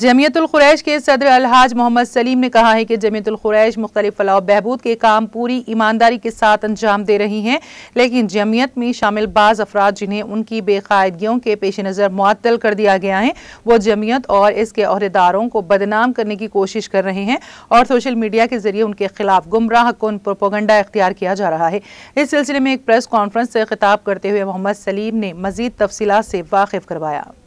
जमीयतुल ख़ुरैश के सदर अलहाज मोहम्मद सलीम ने कहा है कि जमीयतुल ख़ुरैश मुख्तलिफ फलाह बहबूद के काम पूरी ईमानदारी के साथ अंजाम दे रही हैं लेकिन जमीयत में शामिल बाज़ अफराद जिन्हें उनकी बेकायदगियों के पेश नज़र मुअल कर दिया गया है वो जमीयत और इसके अहदेदारों को बदनाम करने की कोशिश कर रहे हैं और सोशल मीडिया के जरिए उनके खिलाफ गुमराह कन प्रोपोगंडा इख्तियार किया जा रहा है इस सिलसिले में एक प्रेस कॉन्फ्रेंस से खिताब करते हुए मोहम्मद सलीम ने मजीद तफसीत से वाकिफ करवाया